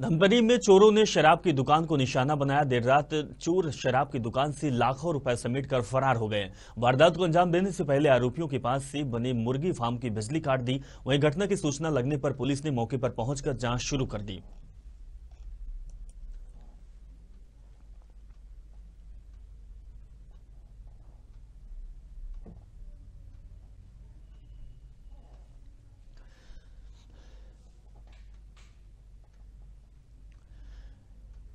धमपरी में चोरों ने शराब की दुकान को निशाना बनाया देर रात चोर शराब की दुकान से लाखों रुपए समेट कर फरार हो गए वारदात को अंजाम देने से पहले आरोपियों के पास से बने मुर्गी फार्म की बिजली काट दी वहीं घटना की सूचना लगने पर पुलिस ने मौके पर पहुंचकर जांच शुरू कर दी